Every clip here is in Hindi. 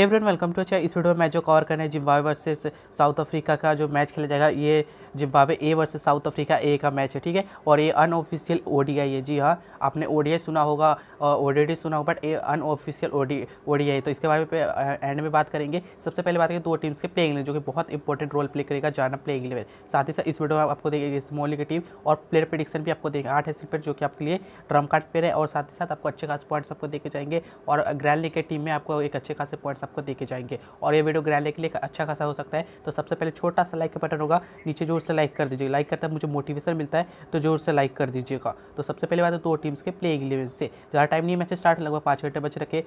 एवरीवन वेलकम टू अच्छा इस वीडियो में मैच जो कवर करने जिम्बावे वर्सेस साउथ अफ्रीका का जो मैच खेला जाएगा ये Zimbabwe A versus South Africa A का मैच है ठीक है और ये अनऑफिशियल ओडीआई है जी हाँ आपने ओडीआई सुना होगा ओडीडी सुना होगा बट ये अनऑफिशियल ओडी ओडीआई तो इसके बारे में एंड में बात करेंगे सबसे पहले बात करें दो टीम्स के प्लेइंग जो कि बहुत इंपॉर्टेंट रोल प्ले करेगा जाना प्लेइंग इलेवन साथ ही साथ इस वीडियो में आपको देखेंगे स्मॉल की टीम और प्लेयर प्रडिक्शन भी आपको देखेंगे आठ एसिल प्लेयर जो कि आपके लिए ट्रम्प कार्ड प्लेयर है और साथ ही साथ आपको अच्छे खास पॉइंट्स आपको देखे जाएंगे और ग्रैंड लीग की टीम में आपको एक अच्छे खास पॉइंट्स आपको देखे जाएंगे और ये वीडियो ग्रहण के लिए अच्छा खासा हो सकता है तो सबसे पहले छोटा सा लाइक का बटन होगा नीचे जोर से लाइक कर दीजिएगा लाइक करता है मुझे मोटिवेशन मिलता है तो जोर से लाइक कर दीजिएगा तो सबसे पहले बात है दो टीम्स के प्लेइंग इलेवन से ज़्यादा टाइम नहीं मैच स्टार्ट लगभग पाँच घंटे बच रखे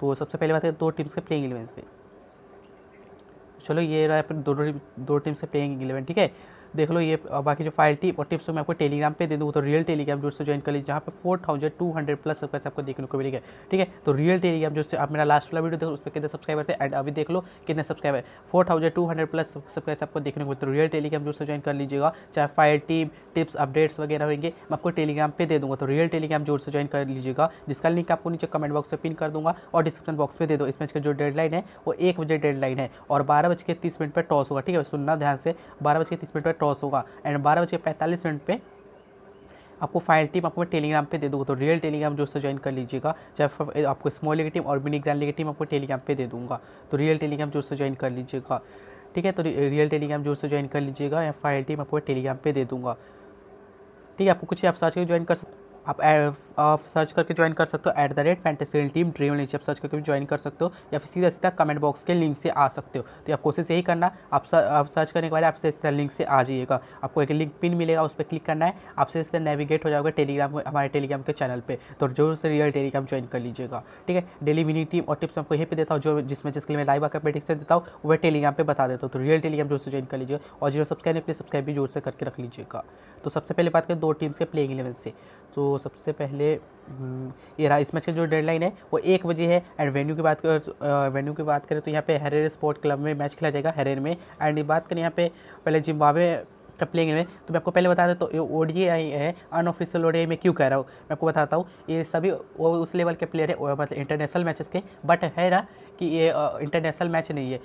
तो सबसे पहले बात है दो टीम्स के प्लेइंग इलेवन से चलो ये रहा दोनों दो टीम से प्लेइंग इलेवन ठीक है देख लो ये बाकी जो फाइल टिप और टिप्स मैं आपको टेलीग्राम पे दे दूँ तो रियल टेलीग्राम जोर से ज्वाइन कर लीजिए जहाँ पे four thousand two hundred plus subscribe आपको देखने को मिलेगा ठीक है तो रियल टेलीग्राम जोर से आप मेरा लास्ट वाला वीडियो देखो उस पर कितने सब्सक्राइबर थे एंड अभी देख लो कितने subscriber four thousand two hundred plus subscribe आपको देखने को मिलते तो रियल टेलीग्राम जोर से ज्वाइन कर लीजिएगा चाहे फाइल टीम टिप्स अपडेट्स वगैरह होंगे मैं आपको टेलीग्राम पे दे दूँगा तो रियल टेलीग्राम जोर से ज्वाइन कर लीजिएगा जिसका लिंक आपको नीचे कमेंट बॉक्स में पिन कर दूँगा और डिस्क्रिप्शन बॉक्स में दे दो इसमें इसका जो डेडलाइन है वो एक बजे डेडलाइन है और बारह बज के तीस मिनट पर टॉस होगा ठीक है सुनना ध्यान से बारह बज के तीस मिनट पर टॉस होगा एंड बारह बजे पैंतालीस मिनट पर आपको फाइनल टीम आपको टेलीग्राम पे दे दूंगा तो रियल टेलीग्राम जो से ज्वाइन कर लीजिएगा चाहे आपको स्मॉल लीग टीम और मिनी ग्रैंड लीग टीम आपको टेलीग्राम पे दे दूंगा तो रियल टेलीग्राम जो से ज्वाइन कर लीजिएगा ठीक है तो रियल टेलीग्राम जो से ज्वाइन कर लीजिएगा या फाइनल टीम आपको टेलीग्राम पर दे दूँगा ठीक है आपको कुछ ऐप्स आज ज्वाइन कर सकते आप आप सर्च करके ज्वाइन कर सकते हो at the rate fantasy eleven team dream league आप सर्च करके भी ज्वाइन कर सकते हो या फिर सीधा सीधा कमेंट बॉक्स के लिंक से आ सकते हो तो आप कोशिश यही करना आप सर, आप सर्च करने के बाद आपसे सीधा लिंक से आ जाइएगा आपको एक लिंक पिन मिलेगा उस पर क्लिक करना है आपसे सीधा नेविगेट हो जाओगे टेलीग्राम हमारे टेलीग्राम के चैनल पर तो जो से रियल टेलीग्राम ज्वाइन कर लीजिएगा ठीक है डेली मिनी टीम और टिप्स आपको यहीं पर देता हूँ जो जिसमें जिसके लिए मैं लाइव आकर प्रेडिक्शन देता हूँ वह टेलीग्राम पर बता देता हूँ तो रियल टेलीग्राम जोर से ज्वाइन कर लीजिए और जो सब्सक्राइब प्लीज सब्सक्राइब भी जोर से करके रख लीजिएगा तो सबसे पहले बात करें दो टीम्स के प्लेइंग इलेवन से तो सबसे पहले हम्म, ये रहा इस मैच की जो डेडलाइन है वो एक बजे है एंड वेन्यू की बात कर वेन्यू की बात करें तो यहाँ पे हेरेर स्पोर्ट क्लब में मैच खेला जाएगा हेरेर में एंड बात करें यहाँ पे पहले जिम्बावे का प्लेंग में तो मैं आपको पहले बता दें तो ये ओडीए आई है अनऑफिशियल ओडीए में क्यों कह रहा हूँ मैं आपको बताता हूँ ये सभी वो उस लेवल के प्लेयर मतलब है मतलब इंटरनेशनल मैचेस के बट है ना कि ये इंटरनेशनल मैच नहीं है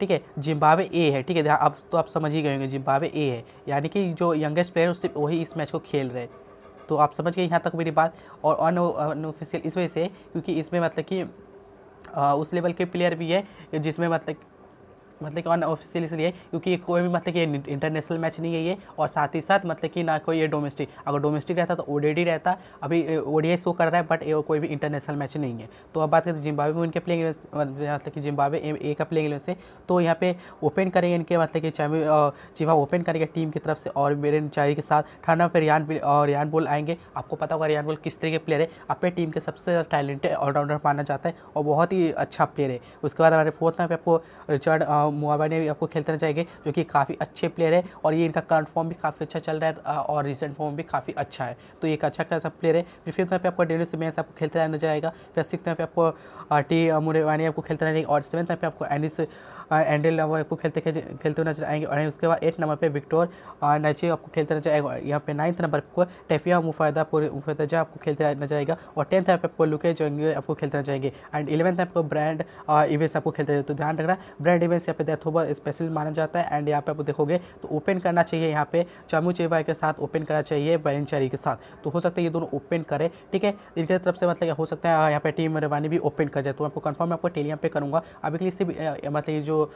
ठीक है जिम्बावे ए है ठीक है अब तो आप समझ ही गए होंगे जिम्बावे ए है यानी कि जो यंगेस्ट प्लेयर उससे वही इस मैच को खेल रहे हैं तो आप समझ गए यहाँ तक मेरी बात और अनऑफिशियल इस वजह से क्योंकि इसमें मतलब कि उस लेवल के प्लेयर भी है जिसमें मतलब मतलब कि अनऑफिशियल इसलिए क्योंकि कोई भी मतलब कि इंटरनेशनल मैच नहीं है ये और साथ ही साथ मतलब कि ना कोई ये डोमेस्टिक अगर डोमेस्टिक रहता तो ओडीडी रहता अभी ओडीआई शो कर रहा है बट ये कोई भी इंटरनेशनल मैच नहीं है तो अब बात करते हैं जिम्बावे में इनके प्लेइंग मतलब कि जिम्बावे ए का प्लेइंग से तो यहाँ पे ओपन करेंगे इनके मतलब कि चिवा ओपन हाँ, करेंगे टीम की तरफ से और मेरे चारी के साथ ठंडा पे रियान और रियान बोल आएंगे आपको पता होगा रियान बोल किस तरह के प्लेयर है अपने टीम के सबसे ज़्यादा टैलेंटेड ऑलराउंडर माना जाता है और बहुत ही अच्छा प्लेयर है उसके बाद हमारे फोर्थ में पे आपको रिचर्ड मुआवा ने आपको खेलते जाएंगे जो कि काफ़ी अच्छे प्लेयर है और ये इनका करंट फॉर्म भी काफ़ी अच्छा चल रहा है और रिसेंट फॉर्म भी काफ़ी अच्छा है तो एक अच्छा खासा प्लेयर है फिर फिफ्थ में पे आपको डेली मैच आपको खेलते रहना जाएगा फिर सिक्स में पे आपको टी मुरेवानी आपको खेलते रहना और सेवन्थ में पे आपको एनिस एंडल नवो आपको खेलते खेलते हुए नजर आएंगे और उसके बाद एट नंबर पर विक्टोर नाइचे आपको खेलते नजर आएगा यहाँ पे नाइन्थ नंबर को टेफिया मुफायदा पूरे मुफायदा आपको खेलते नजर आएगा और टेंथ नंबर आपको लुके जो आपको खेलते नजर आएंगे एंड इलेवंथ को ब्रांड इवेंट्स आपको खेलते तो ध्यान रखना ब्रांड इवेंट्स यहाँ पे ओवर स्पेशल माना जाता है एंड यहाँ पे आप देखोगे तो ओपन करना चाहिए यहाँ पे चामू चेबा के साथ ओपन करना चाहिए बैनचारी के साथ तो हो सकता है ये दोनों ओपन करें ठीक है इनके तरफ से मतलब हो सकता है यहाँ पे टीम रवानी भी ओपन कर जाए तो आपको कन्फर्म आपको टेलियम पे करूँगा अभी के लिए सिर्फ मतलब जो जो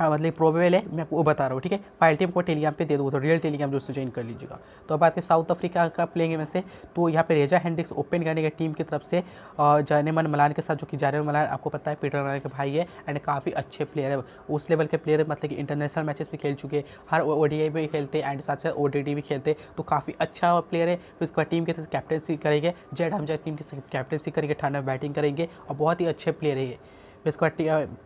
मतलब प्रोबेबल है मैं आपको वो बता रहा हूँ ठीक है फाइल टीम को टेलीग्राम पे दे दूँगा तो रियल टेलीग्राम जो ज्वाइन कर लीजिएगा तो अब बात करें साउथ अफ्रीका का प्लेइंग में से तो यहाँ पे रेजा हैंड्रिक्स ओपन करने के टीम की तरफ से और जानेमन मलान के साथ जो कि जानेमन मलान आपको पता है पीटर मलान के भाई है एंड काफ़ी अच्छे प्लेयर है उस लेवल के प्लेयर मतलब कि इंटरनेशनल मैचेस भी खेल चुके हर ओ में खेलते एंड साथ साथ ओ भी खेलते तो काफ़ी अच्छा प्लेयर है फिर उसके बाद टीम के साथ कैप्टनसी करेंगे जेड हमजा टीम की कैप्टनसी करेंगे ठंडा बैटिंग करेंगे और बहुत ही अच्छे प्लेयर है फिर उसके बाद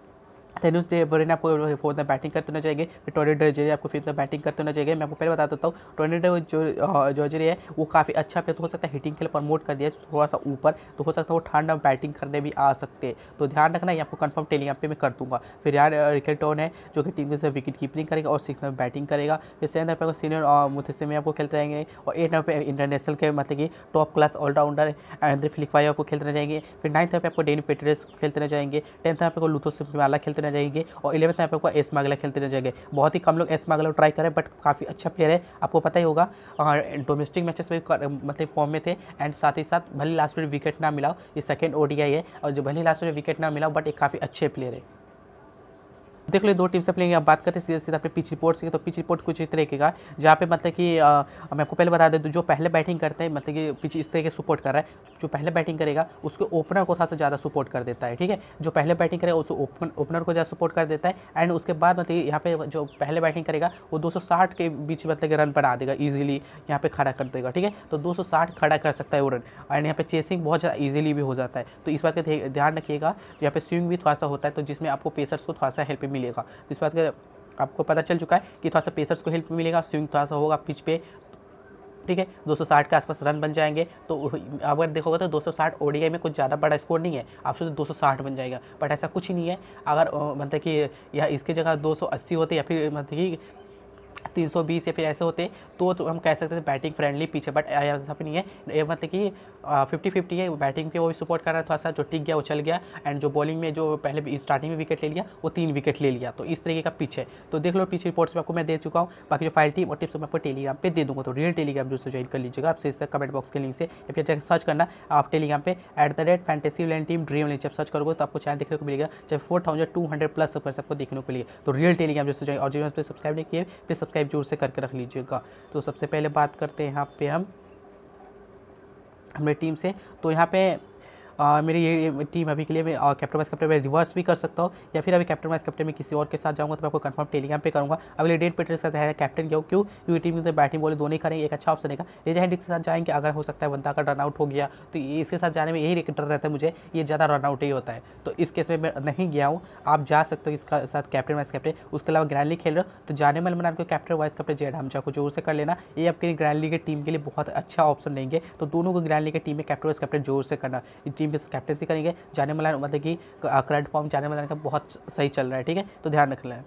टेनिस डे ने आपको फोर्थ में बैटिंग करते होना चाहिए टोनी डोजेरिया आपको फिफ्थ में बैटिंग करते होना चाहिए मैं आपको पहले बता देता हूँ टोनी डे जो जोजेरिया है वो काफ़ी अच्छा प्लेयर तो हो सकता है हिटिंग के लिए प्रमोट कर दिया थोड़ा सा ऊपर तो हो सकता है वो ठंड में बैटिंग करने भी आ सकते हैं तो ध्यान रखना ये आपको कन्फर्म टेलिंग पे मैं कर दूँगा फिर यार टोन है जो कि टीम से विकेट कीपिंग करेगा और सिक्स में बैटिंग करेगा फिर सेवन नंबर पर सीनियर मुथसे में आपको खेलते रहेंगे और एट नंबर पर इंटरनेशनल के मतलब कि top class allrounder Andile Phehlukwayo आपको खेलते रहेंगे फिर नाइन्थ नंबर पर आपको डेनी पेटरेस खेलते रहेंगे टेंथ नंबर पर लुथो सिमाला खेलते खेलते रह जाएंगे और इलेवंथ में आपको एस मागला खेलते रह जाएंगे बहुत ही कम लोग एस मागला ट्राई करें बट काफ़ी अच्छा प्लेयर है आपको पता ही होगा डोमेस्टिक मैचेस में मतलब फॉर्म में थे एंड साथ ही साथ भले लास्ट में विकेट ना मिलाओ ये सेकेंड ओडीआई है और जो भले लास्ट में विकेट ना मिलाओ बट एक काफ़ी अच्छे प्लेयर है देख लो दो टीम से प्लेइंग आप बात करते हैं सीधे सीधा पे पिच रिपोर्ट से तो पिच रिपोर्ट कुछ इस तरीके का जहाँ पे मतलब कि आ, मैं आपको पहले बता दे जो पहले बैटिंग करते हैं मतलब कि पिच इस तरीके सपोर्ट कर रहा है जो पहले बैटिंग करेगा उसके ओपनर को थोड़ा सा ज़्यादा सपोर्ट कर देता है ठीक है जो पहले बैटिंग करेगा उस ओपन ओपनर को ज़्यादा सपोर्ट कर देता है एंड उसके बाद मतलब यहाँ पे जो पहले बैटिंग करेगा वो दो के बीच मतलब कि रन बना देगा ईजिली यहाँ पे खड़ा कर देगा ठीक है तो दो खड़ा कर सकता है वो रन एंड यहाँ पे चेसिंग बहुत ज़्यादा ईजिली भी हो जाता है तो इस बात का ध्यान रखिएगा यहाँ पे स्विंग भी थोड़ा सा होता है तो जिसमें आपको पेसर्स को थोड़ा सा हेल्प मिलेगा तो इस बात का आपको पता चल चुका है कि थोड़ा सा पेसर्स को हेल्प मिलेगा स्विंग थोड़ा सा होगा पिच पे ठीक है 260 के आसपास रन बन जाएंगे तो अगर देखोगे तो 260 ओडीआई में कुछ ज़्यादा बड़ा स्कोर नहीं है आप सोचो 260 बन जाएगा बट ऐसा कुछ ही नहीं है अगर मतलब कि या इसकी जगह 280 होते या फिर मतलब कि 320 या फिर ऐसे होते तो, तो हम कह सकते थे बैटिंग फ्रेंडली पीछे बट ऐसा भी नहीं है मतलब कि फिफ्टी फिफ्टी है बैटिंग पे वो भी सपोर्ट कर रहा है थोड़ा सा जो टिक गया वो चल गया एंड जो बॉलिंग में जो पहले स्टार्टिंग में विकेट ले लिया वो तीन विकेट ले लिया तो इस तरीके का पिच है तो देख लो पिच रिपोर्ट्स में आपको मैं दे चुका हूँ बाकी जो फाइल टीम और टिप्स मैं आपको टेलीग्राम पे दे दूँगा तो रियल टेलीग्राम जो से ज्वाइन कर लीजिएगा आपसे इसका कमेंट बॉक्स के लिंक से या फिर सर्च करना आप टेलीग्राम पे at the rate fantasy eleven team dream link जब सर्च करोगे तो आपको चैनल देखने को मिलेगा चाहे four thousand two hundred plus सब आपको देखने को मिलेगा तो रियल टेलीग्राम जैसे ज्वाइन और जो सब्सक्राइब नहीं किए फिर सब्सक्राइब जोर से करके रख लीजिएगा तो सबसे पहले बात करते हैं यहाँ पे हम हमारी टीम से तो यहाँ पे आ, मेरी ये टीम अभी के लिए मैं कैप्टन वाइस कैप्टन में रिवर्स भी कर सकता हूँ या फिर अभी कैप्टन वाइस कैप्टन में किसी और के साथ जाऊँगा तो मैं आपको कंफर्म टेलीग्राम पे करूँगा अभी लेडेन पेटर्स का है कैप्टन क्यों क्यों क्योंकि टीम के बैटिंग बॉलिंग दोनों ही करेंगे एक अच्छा ऑप्शन रहेगा रेजा हेंडिक के साथ जाएंगे अगर हो सकता है बंदा का रन आउट हो गया तो इसके साथ जाने में यही डर रहता है मुझे ये ज़्यादा रन आउट ही होता है तो इस केस में मैं नहीं गया हूँ आप जा सकते हो इसका साथ कैप्टन वाइस कैप्टन उसके अलावा ग्रैंडली खेल रहे हो तो जाने मन मना कैप्टन वाइस कैप्टन जेड हम को जोर से कर लेना ये आपके ग्रैंडली की टीम के लिए बहुत अच्छा ऑप्शन रहेंगे तो दोनों को ग्रैंडली की टीम में कैप्टन वाइस कैप्टन जोर से करना टीम टीम विद कैप्टनसी करेंगे जाने मलान मतलब कि करंट फॉर्म जाने मलान का बहुत सही चल रहा है ठीक है तो ध्यान रखना है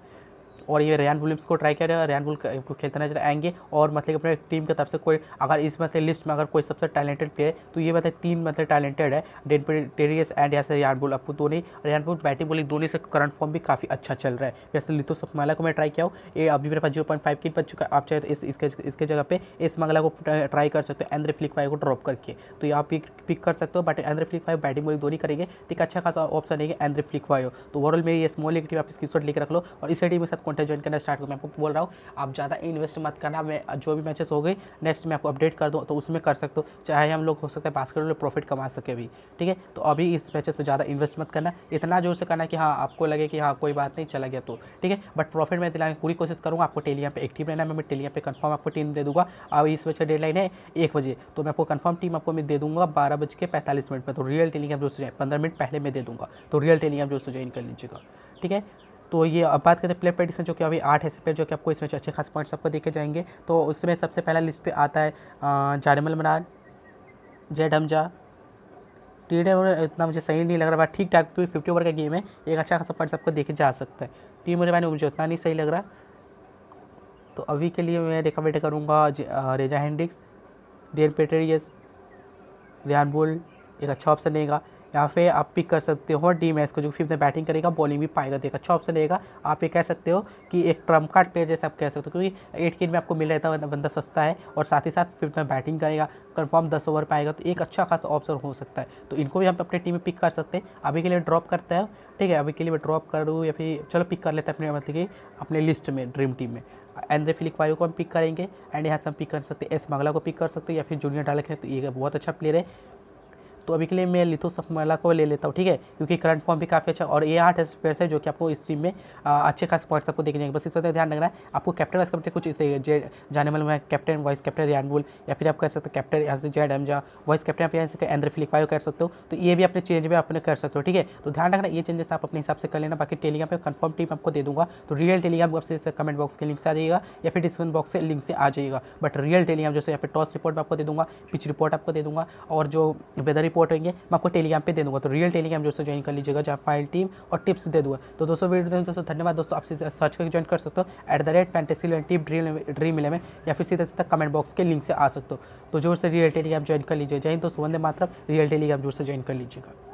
और ये रैन विलियम्स को ट्राई कर हैं रैन विल को खेलते नजर आएंगे और मतलब अपने टीम की तरफ से कोई अगर इस मतलब लिस्ट में अगर कोई सबसे टैलेंटेड प्लेयर है तो ये मतलब तीन मतलब टैलेंटेड है डेन टेरियस एंड या से बुल आपको दोनों रैन बुल बैटिंग बोली दोनों से करंट फॉर्म भी काफ़ी अच्छा चल रहा है वैसे लिथो सपमाला को मैं ट्राई किया हूँ ये अभी मेरे पास जीरो पॉइंट फाइव किट बच चुका है आप चाहे तो इस इसके इसके जगह पे इस मंगला को ट्राई कर सकते हो एंद्र फ्लिक फाइव को ड्रॉप करके तो ये आप पिक पिक कर सकते हो but Andile Phehlukwayo batting bowling दोनों करेंगे तो एक अच्छा खासा ऑप्शन है एंद्र फ्लिक फाइव तो ओवरऑल मेरी ये स्मॉल एक टीम आप स्क्रीन लेकर रख लो और इसी टीम के साथ कॉन्टेक्ट है ज्वाइन करना स्टार्ट करूँ मैं आपको बोल रहा हूँ आप ज़्यादा इन्वेस्ट मत करना मैं जो भी मैचेस हो गए नेक्स्ट मैं आपको अपडेट कर दूँ तो उसमें कर सकते हो चाहे हम लोग हो सकते हैं बास्केट में प्रॉफिट कमा सके भी ठीक है तो अभी इस मैचेस में ज़्यादा इन्वेस्ट मत करना इतना जोर से करना कि हाँ आपको लगे कि हाँ कोई बात नहीं चला गया तो ठीक है बट प्रॉफिट मैं दिलाने की पूरी कोशिश करूँगा आपको टेलिया पर एक्टिव रहना मैं टेलिया पर कन्फर्म आपको टीम दे दूँगा अब इस का डेड है एक बजे तो मैं आपको कन्फर्म टीम आपको मैं दे दूँगा बारह बज के पैंतालीस मिनट पर तो रियल टेलीग्राम जो पंद्रह मिनट पहले मैं दे दूँगा तो रियल टेलीग्राम जो ज्वाइन कर लीजिएगा ठीक है तो ये अब बात करते हैं प्लेयर प्रडिक्शन जो कि अभी आठ ऐसे प्लेयर जो कि आपको इसमें अच्छे खास पॉइंट्स आपको देखे जाएंगे तो उसमें सबसे पहला लिस्ट पे आता है जारमल मनार जेड हमजा टी डे इतना मुझे सही नहीं लग रहा ठीक ठाक क्योंकि फिफ्टी ओवर का गेम है एक अच्छा खासा पॉइंट्स आपको देखे जा सकता है टी मैंने मुझे उतना नहीं सही लग रहा तो अभी के लिए मैं रिकमेंड करूँगा Reeza Hendricks Dwaine Pretorius Ryan Burl एक अच्छा ऑप्शन रहेगा यहाँ पे आप पिक कर सकते हो डी मैच को जो फिफ्थ में बैटिंग करेगा बॉलिंग भी पाएगा देखा अच्छा ऑप्शन रहेगा आप ये कह सकते हो कि एक ट्रम्प कार्ड प्लेयर जैसे आप कह सकते हो क्योंकि एट के में आपको मिल रहता है बंदा सस्ता है और साथ ही साथ फिफ्थ में बैटिंग करेगा कन्फर्म दस ओवर पाएगा तो एक अच्छा खासा ऑप्शन हो सकता है तो इनको भी हम अपने टीम में पिक कर सकते हैं अभी के लिए ड्रॉप करता है ठीक है अभी के लिए मैं ड्रॉप करूँ या फिर चलो पिक कर लेते हैं अपने मतलब कि अपने लिस्ट में ड्रीम टीम में एंड्रे फिलिक वायु को हम पिक करेंगे एंड यहाँ से हम पिक कर सकते हैं एस मंगला को पिक कर सकते हैं या फिर जूनियर डालक है तो ये बहुत अच्छा प्लेयर है तो अभी के लिए मैं लिथो सफमला को ले लेता हूँ ठीक है क्योंकि करंट फॉर्म भी काफ़ी अच्छा और ए आठ ऐसे है जो कि आपको इस स्ट्रीम में अच्छे खास पॉइंट्स आपको देखने बस इस वजह तो ध्यान रखना है आपको कैप्टन वाइस कैप्टन कुछ इसे जाने वाले में कैप्टन वाइस कैप्टन रैनबुल या फिर आप कर सकते हो कैप्टन यहाँ से जेड एमजा वाइस कैप्टन आप यहाँ से एंद्र फ्लिकवायो कर सकते हो तो ये भी अपने चेंज में अपने कर सकते हो ठीक है तो ध्यान रखना ये चेंजेस आप अपने हिसाब से कर लेना बाकी टेलीग्राम पर कंफर्म टीम आपको दे दूंगा तो रियल टेलीग्राम आपसे कमेंट बॉक्स के लिंक से आ जाएगा या फिर डिस्क्रिप्शन बॉक्स से लिंक से आ जाएगा बट रियल टेलीग्राम जैसे यहाँ पर टॉस रिपोर्ट आपको दे दूंगा पिच रिपोर्ट आपको दे दूंगा और जो वेदर रिपोर्ट सपोर्ट होंगे मैं आपको टेलीग्राम पे दे दूँगा तो रियल टेलीग्राम दोस्तों ज्वाइन कर लीजिएगा जहाँ फाइल टीम और टिप्स दे दूँगा तो दोस्तों वीडियो देखें दोस्तों धन्यवाद दोस्तों आप सर्च करके ज्वाइन कर सकते हो at the rate fantasy eleven team dream dream eleven या फिर सीधा सीधा कमेंट बॉक्स के लिंक से आ सकते हो तो जोर से रियल टेलीग्राम ज्वाइन कर लीजिए जय दोस्तों वंदे मात्र रियल टेलीग्राम जोर से ज्वाइन कर लीजिएगा